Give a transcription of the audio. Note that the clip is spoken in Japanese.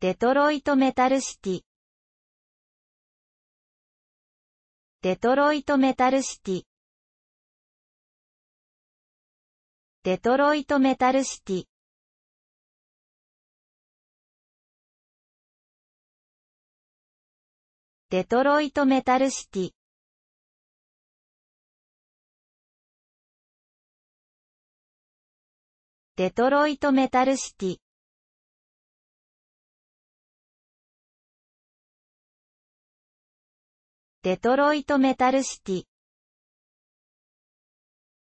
デトロイトメタルシティデトロイトメタルシティデトロイトメタルシティデトロイトメタルシティデトロイトメタルシティデトロイトメタルシティ